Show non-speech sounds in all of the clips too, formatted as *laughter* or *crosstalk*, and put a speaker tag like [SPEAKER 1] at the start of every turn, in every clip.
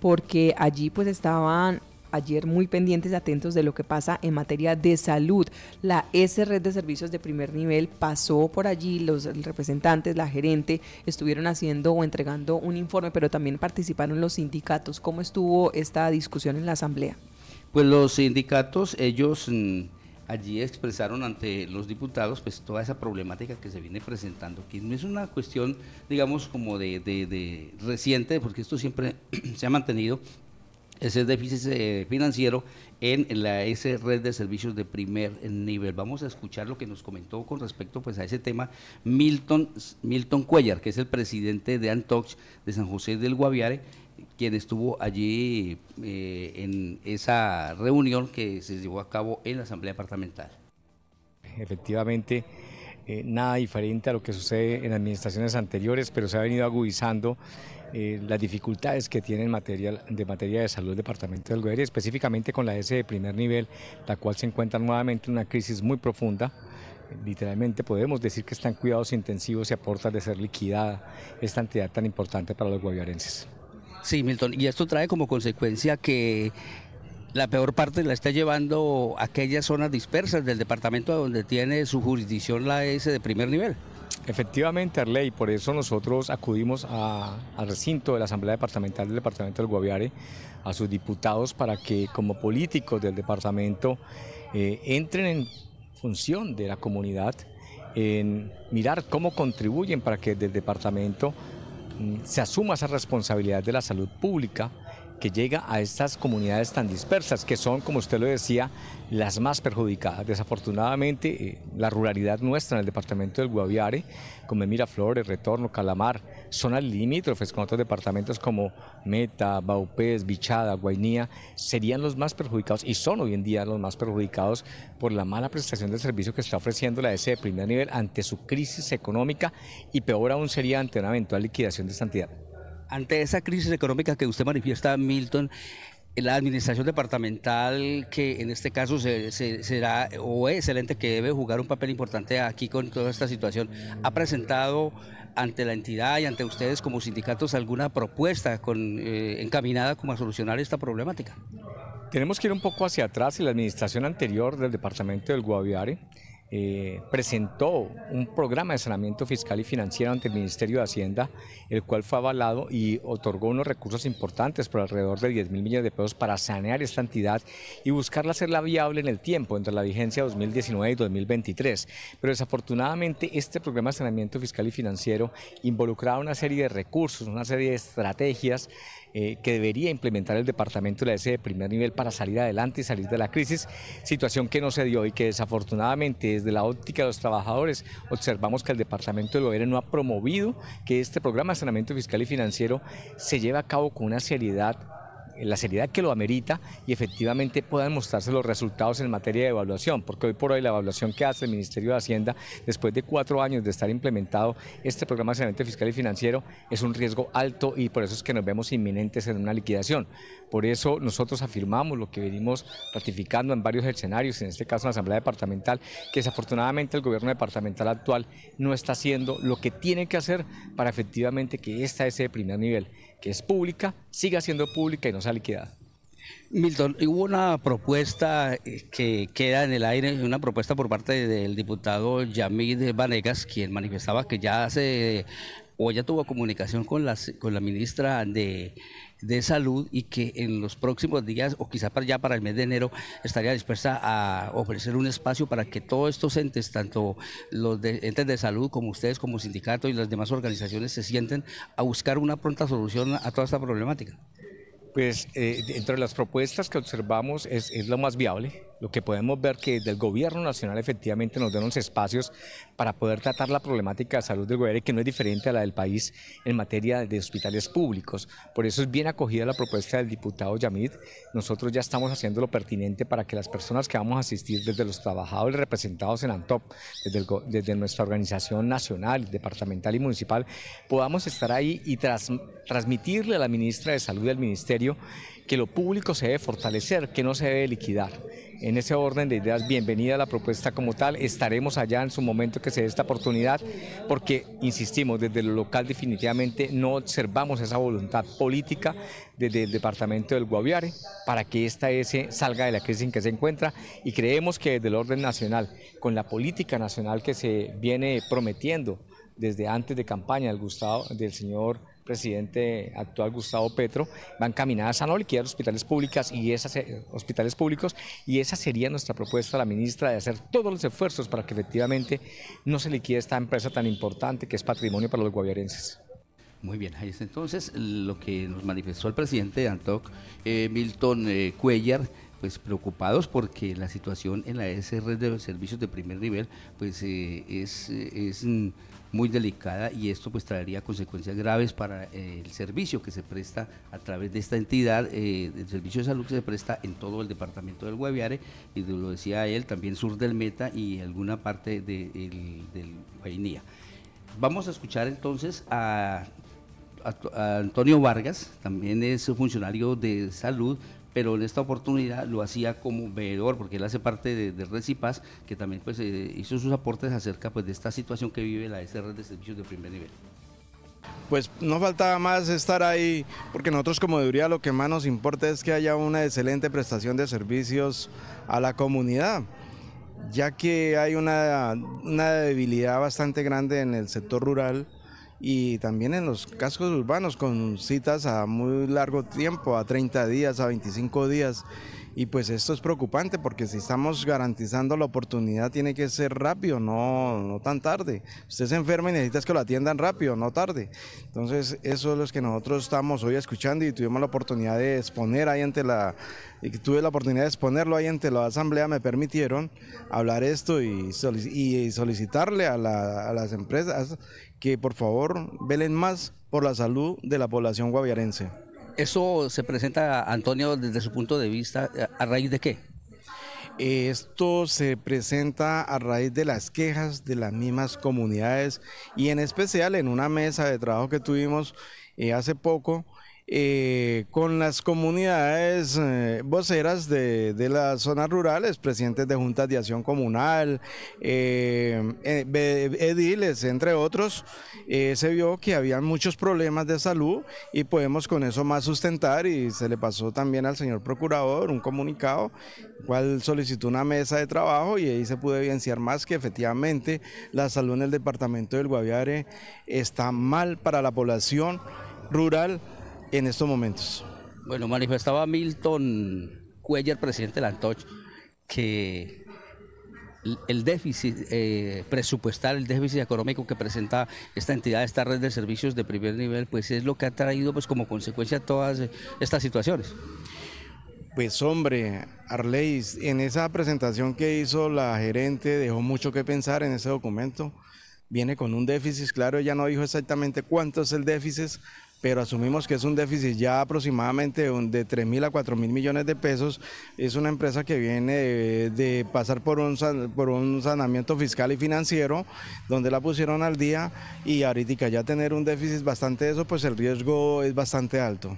[SPEAKER 1] porque allí pues estaban ayer muy pendientes, y atentos de lo que pasa en materia de salud. La S Red de Servicios de Primer Nivel pasó por allí, los representantes, la gerente estuvieron haciendo o entregando un informe, pero también participaron los sindicatos. ¿Cómo estuvo esta discusión en la asamblea?
[SPEAKER 2] Pues los sindicatos, ellos... Mm, allí expresaron ante los diputados pues toda esa problemática que se viene presentando, que no es una cuestión, digamos, como de, de, reciente, porque esto siempre *clears throat* se ha mantenido, ese déficit eh, financiero en la esa red de servicios de primer nivel. Vamos a escuchar lo que nos comentó con respecto pues a ese tema Milton Milton Cuellar, que es el presidente de Antox de San José del Guaviare quien estuvo allí eh, en esa reunión que se llevó a cabo en la Asamblea Departamental.
[SPEAKER 1] Efectivamente, eh, nada diferente a lo que sucede en administraciones anteriores, pero se ha venido agudizando eh, las dificultades que tiene de, materia de salud el Departamento del Gobierno, específicamente con la S de primer nivel, la cual se encuentra nuevamente en una crisis muy profunda literalmente podemos decir que están cuidados intensivos y aportan de ser liquidada esta entidad tan importante para los guaviarenses.
[SPEAKER 2] Sí, Milton, y esto trae como consecuencia que la peor parte la está llevando aquellas zonas dispersas del departamento donde tiene su jurisdicción la S de primer nivel.
[SPEAKER 1] Efectivamente, Arley, por eso nosotros acudimos al recinto de la Asamblea Departamental del Departamento del Guaviare, a sus diputados, para que como políticos del departamento eh, entren en función de la comunidad, en mirar cómo contribuyen para que del departamento Mm, se asuma esa responsabilidad de la salud pública que llega a estas comunidades tan dispersas, que son, como usted lo decía, las más perjudicadas. Desafortunadamente, eh, la ruralidad nuestra en el departamento del Guaviare, como Miraflores, Retorno, Calamar, son zonas limítrofes con otros departamentos como Meta, Baupés, Bichada, Guainía, serían los más perjudicados y son hoy en día los más perjudicados por la mala prestación del servicio que está ofreciendo la ESE de primer nivel ante su crisis económica
[SPEAKER 2] y peor aún sería ante una eventual liquidación de esta Ante esa crisis económica que usted manifiesta, Milton, la administración departamental, que en este caso será o es que debe jugar un papel importante aquí con toda esta situación, ha presentado ante la entidad y ante ustedes como sindicatos alguna propuesta con, eh, encaminada como a solucionar esta problemática? Tenemos que ir un poco hacia atrás y la administración anterior
[SPEAKER 1] del departamento del Guaviare eh, presentó un programa de saneamiento fiscal y financiero ante el Ministerio de Hacienda, el cual fue avalado y otorgó unos recursos importantes por alrededor de 10 mil millones de pesos para sanear esta entidad y buscarla hacerla viable en el tiempo, entre la vigencia 2019 y 2023. Pero desafortunadamente este programa de saneamiento fiscal y financiero involucraba una serie de recursos, una serie de estrategias eh, que debería implementar el departamento de la S de primer nivel para salir adelante y salir de la crisis, situación que no se dio y que desafortunadamente desde la óptica de los trabajadores observamos que el departamento del gobierno no ha promovido que este programa de saneamiento fiscal y financiero se lleve a cabo con una seriedad la seriedad que lo amerita y efectivamente puedan mostrarse los resultados en materia de evaluación, porque hoy por hoy la evaluación que hace el Ministerio de Hacienda después de cuatro años de estar implementado este programa de saneamiento fiscal y financiero es un riesgo alto y por eso es que nos vemos inminentes en una liquidación. Por eso nosotros afirmamos lo que venimos ratificando en varios escenarios, en este caso en la Asamblea Departamental, que desafortunadamente el gobierno departamental actual no está haciendo lo que tiene que hacer para efectivamente que esta ese primer nivel que es pública, siga siendo pública y no sea liquidada.
[SPEAKER 2] Milton, hubo una propuesta eh, que queda en el aire, una propuesta por parte del diputado Yamid Vanegas, quien manifestaba que ya hace o ya tuvo comunicación con, las, con la ministra de de Salud y que en los próximos días o quizá para ya para el mes de enero estaría dispuesta a ofrecer un espacio para que todos estos entes, tanto los entes de salud como ustedes como sindicato y las demás organizaciones se sienten a buscar una pronta solución a toda esta problemática? Pues eh, entre las propuestas que observamos es, es lo más viable, lo que podemos ver
[SPEAKER 1] que desde el gobierno nacional efectivamente nos den los espacios para poder tratar la problemática de salud del gobierno que no es diferente a la del país en materia de hospitales públicos. Por eso es bien acogida la propuesta del diputado Yamid. Nosotros ya estamos haciendo lo pertinente para que las personas que vamos a asistir desde los trabajadores representados en ANTOP, desde, desde nuestra organización nacional, departamental y municipal, podamos estar ahí y transmitirle a la ministra de Salud del Ministerio que lo público se debe fortalecer, que no se debe liquidar. En ese orden de ideas, bienvenida la propuesta como tal, estaremos allá en su momento que se dé esta oportunidad, porque, insistimos, desde lo local definitivamente no observamos esa voluntad política desde el departamento del Guaviare para que esta S salga de la crisis en que se encuentra y creemos que desde el orden nacional, con la política nacional que se viene prometiendo desde antes de campaña del, Gustavo, del señor presidente actual Gustavo Petro, van caminadas a no liquidar hospitales públicas y esas eh, hospitales públicos y esa sería nuestra propuesta a la ministra de hacer todos los esfuerzos para que efectivamente no se liquide esta empresa tan importante que es patrimonio para los guaviarenses.
[SPEAKER 2] Muy bien, ahí está entonces lo que nos manifestó el presidente de Antoc, eh, Milton eh, Cuellar, pues preocupados porque la situación en la SR de los servicios de primer nivel pues es mm, muy delicada y esto pues traería consecuencias graves para eh, el servicio que se presta a través de esta entidad, eh, el servicio de salud que se presta en todo el departamento del Guaviare y lo decía él, también sur del Meta y alguna parte de, del Guainía. Vamos a escuchar entonces a, a Antonio Vargas, también es funcionario de salud, pero en esta oportunidad lo hacía como veedor, porque él hace parte de, Red Recipas, que también pues, eh, hizo sus aportes acerca pues, de esta situación que vive la SR este de servicios de primer nivel
[SPEAKER 3] pues no faltaba más estar ahí, porque nosotros como Duría lo que más nos importa es que haya una excelente prestación de servicios a la comunidad, ya que hay una, una debilidad bastante grande en el sector rural, y también en los cascos urbanos con citas a muy largo tiempo, a 30 días, a 25 días. Y pues esto es preocupante porque si estamos garantizando la oportunidad tiene que ser rápido, no, no tan tarde. Usted se enferma y necesitas que lo atiendan rápido, no tarde. Entonces eso es lo que nosotros estamos hoy escuchando y tuvimos la oportunidad de exponer ahí ante la, y tuve la oportunidad de exponerlo ahí ante la asamblea, me permitieron hablar esto y, y solicitarle a, a las empresas que por favor velen más por la salud de la población guaviarense. Eso se presenta, Antonio, desde su punto de vista, ¿a raíz de qué? Esto se presenta a raíz de las quejas de las mismas comunidades y en especial en una mesa de trabajo que tuvimos eh, hace poco eh, con las comunidades eh, voceras de, las zonas rurales, presidentes de juntas de acción comunal, eh, ediles, entre otros, se vio que habían muchos problemas de salud y podemos con eso más sustentar y se le pasó también al señor procurador un comunicado, cual solicitó una mesa de trabajo y ahí se pudo evidenciar más que efectivamente la salud en el departamento del Guaviare está mal para la población rural en estos momentos.
[SPEAKER 2] Bueno, manifestaba Milton Cuellar, presidente de la que el déficit eh, presupuestal, el déficit económico que presenta esta entidad, esta red de servicios de primer nivel, pues es lo que ha traído pues, como consecuencia todas estas
[SPEAKER 3] situaciones. Pues hombre, Arley, en esa presentación que hizo la gerente dejó mucho que pensar en ese documento. Viene con un déficit, claro, ella no dijo exactamente cuánto es el déficit, pero asumimos que es un déficit ya aproximadamente de 3.000 mil a 4 mil millones de pesos. Es una empresa que viene de, pasar por un, por un sanamiento fiscal y financiero, donde la pusieron al día y ahorita ya tener un déficit bastante de eso, pues el riesgo es bastante alto.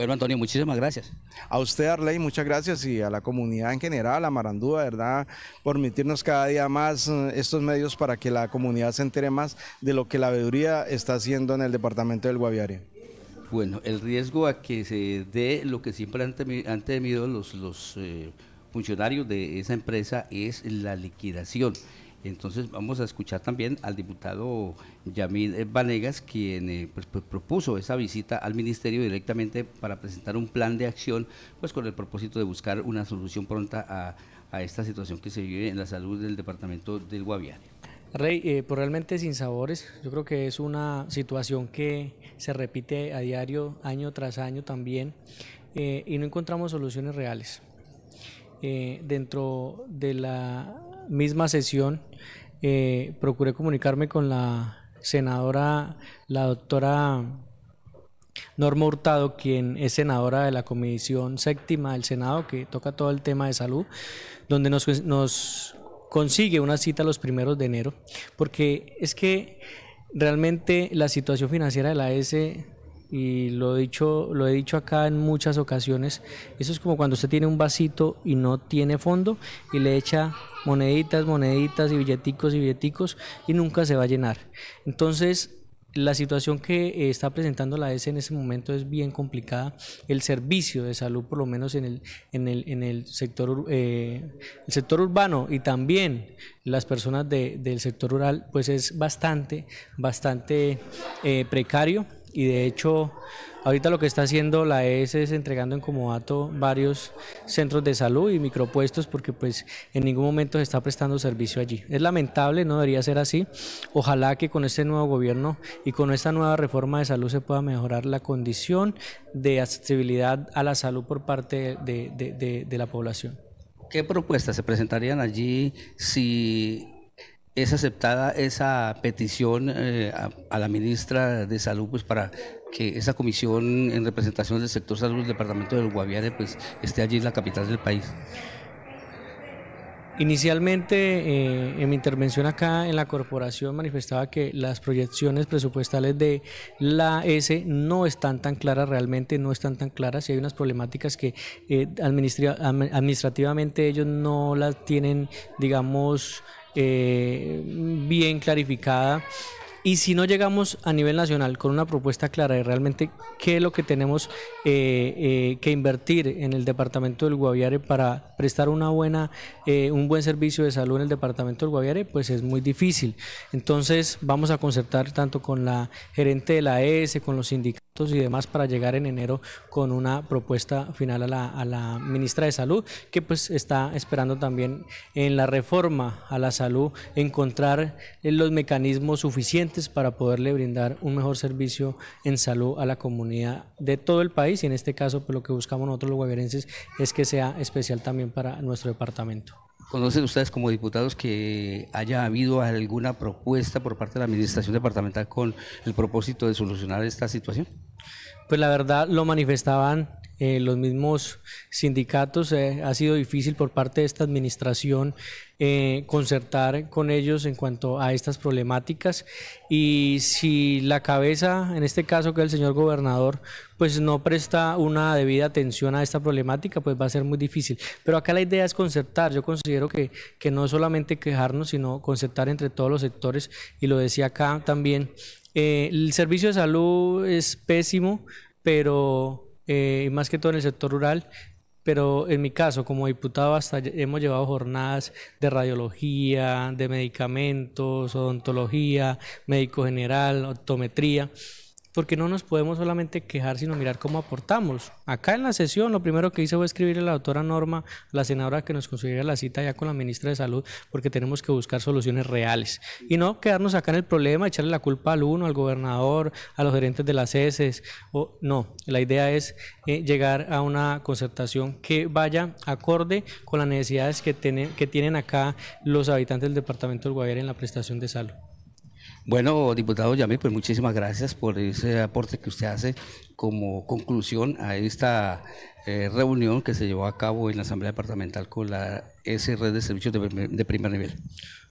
[SPEAKER 3] Bueno, Antonio, muchísimas gracias. A usted, Arley, muchas gracias y a la comunidad en general, a Marandúa, ¿verdad? Por permitirnos cada día más eh, estos medios para que la comunidad se entere más de lo que la veeduría está haciendo en el departamento del Guaviare.
[SPEAKER 2] Bueno, el riesgo a que se dé lo que siempre han, temido, los, los eh, funcionarios de esa empresa es la liquidación. Entonces vamos a escuchar también al diputado Yamil Vanegas, quien eh, pues, pues, propuso esa visita al ministerio directamente para presentar un plan de acción, pues con el propósito de buscar una solución pronta a, esta situación que se vive en la salud del departamento del Guaviare.
[SPEAKER 4] Rey, eh, realmente sin sabores, yo creo que es una situación que se repite a diario, año tras año también, eh, y no encontramos soluciones reales. Eh, dentro de la misma sesión eh, procuré comunicarme con la senadora, la doctora Norma Hurtado, quien es senadora de la Comisión Séptima del Senado, que toca todo el tema de salud, donde nos, nos consigue una cita los primeros de enero, porque es que realmente la situación financiera de la S y lo he dicho, lo he dicho acá en muchas ocasiones, eso es como cuando usted tiene un vasito y no tiene fondo y le echa moneditas, moneditas y billeticos y billeticos y nunca se va a llenar. Entonces, la situación que eh, está presentando la S en ese momento es bien complicada. El servicio de salud, por lo menos en el, sector, eh, el sector urbano y también las personas del sector rural, pues es bastante, bastante eh, precario y de hecho ahorita lo que está haciendo la ES es entregando en Comodato varios centros de salud y micropuestos porque pues en ningún momento se está prestando servicio allí. Es lamentable, no debería ser así. Ojalá que con este nuevo gobierno y con esta nueva reforma de salud se pueda mejorar la condición de accesibilidad a la salud por parte de, de la población.
[SPEAKER 2] ¿Qué propuestas se presentarían allí si es aceptada esa petición eh, a, la ministra de Salud pues para que esa comisión en representación del sector salud del departamento del Guaviare pues esté allí en la capital del país.
[SPEAKER 4] Inicialmente eh, en mi intervención acá en la corporación manifestaba que las proyecciones presupuestales de la S no están tan claras realmente, no están tan claras y hay unas problemáticas que eh, administrativamente ellos no las tienen, digamos, eh, bien clarificada. Y si no llegamos a nivel nacional con una propuesta clara de realmente qué es lo que tenemos eh, eh, que invertir en el departamento del Guaviare para prestar una buena, un buen servicio de salud en el departamento del Guaviare, pues es muy difícil. Entonces vamos a concertar tanto con la gerente de la ES, con los sindicatos y demás para llegar en enero con una propuesta final a la, ministra de Salud, que pues está esperando también en la reforma a la salud encontrar eh, los mecanismos suficientes para poderle brindar un mejor servicio en salud a la comunidad de todo el país y en este caso pues lo que buscamos nosotros los guayarenses es que sea especial también para nuestro departamento.
[SPEAKER 2] ¿Conocen ustedes como diputados que haya habido alguna propuesta por parte de la Administración Departamental con el propósito de solucionar esta situación? Pues la verdad lo manifestaban
[SPEAKER 4] eh, los mismos sindicatos. Eh, ha sido difícil por parte de esta administración eh, concertar con ellos en cuanto a estas problemáticas. Y si la cabeza, en este caso que es el señor gobernador, pues no presta una debida atención a esta problemática, pues va a ser muy difícil. Pero acá la idea es concertar. Yo considero que, que no solamente quejarnos, sino concertar entre todos los sectores. Y lo decía acá también. el servicio de salud es pésimo, pero eh, más que todo en el sector rural, pero en mi caso, como diputado, hasta hemos llevado jornadas de radiología, de medicamentos, odontología, médico general, optometría porque no nos podemos solamente quejar, sino mirar cómo aportamos. Acá en la sesión lo primero que hice fue escribirle a la doctora Norma, la senadora que nos consiguiera la cita ya con la ministra de Salud, porque tenemos que buscar soluciones reales y no quedarnos acá en el problema, echarle la culpa al uno, al gobernador, a los gerentes de las heces. O, no, la idea es eh, llegar a una concertación que vaya acorde con las necesidades que, que tienen acá los habitantes del departamento del Guayar en la prestación de salud.
[SPEAKER 2] Bueno, diputado Yamir, pues muchísimas gracias por ese aporte que usted hace como conclusión a esta eh, reunión que se llevó a cabo en la Asamblea Departamental con la SR Red de Servicios de, Primer Nivel.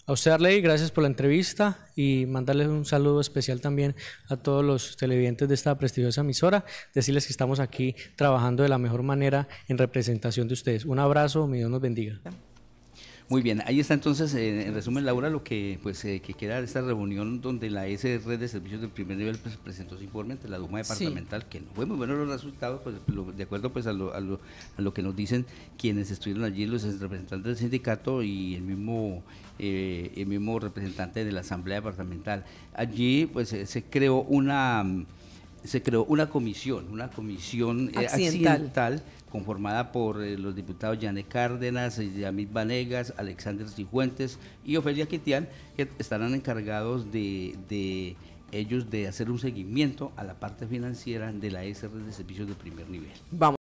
[SPEAKER 4] A usted, Arley, gracias por la entrevista y mandarles un saludo especial también a todos los televidentes de esta prestigiosa emisora. Decirles que estamos aquí trabajando de la mejor manera en representación de ustedes. Un abrazo, mi Dios nos bendiga.
[SPEAKER 2] Muy bien, ahí está entonces, eh, en resumen, Laura, lo que pues eh, que queda de esta reunión donde la SR de Servicios de Primer Nivel pues, presentó su informe ante la Duma Departamental, que no fue muy bueno los resultados, pues de acuerdo pues a lo, a lo, a, lo, que nos dicen quienes estuvieron allí, los representantes del sindicato y el mismo, eh, el mismo representante de la Asamblea Departamental. Allí pues se creó una se creó una comisión, una comisión eh, accidental, conformada por eh, los diputados Yane Cárdenas, Yamit Vanegas, Alexander Cifuentes y Ofelia Quitián, que estarán encargados de, ellos de hacer un seguimiento a la parte financiera de la SR de servicios de primer nivel. Vamos.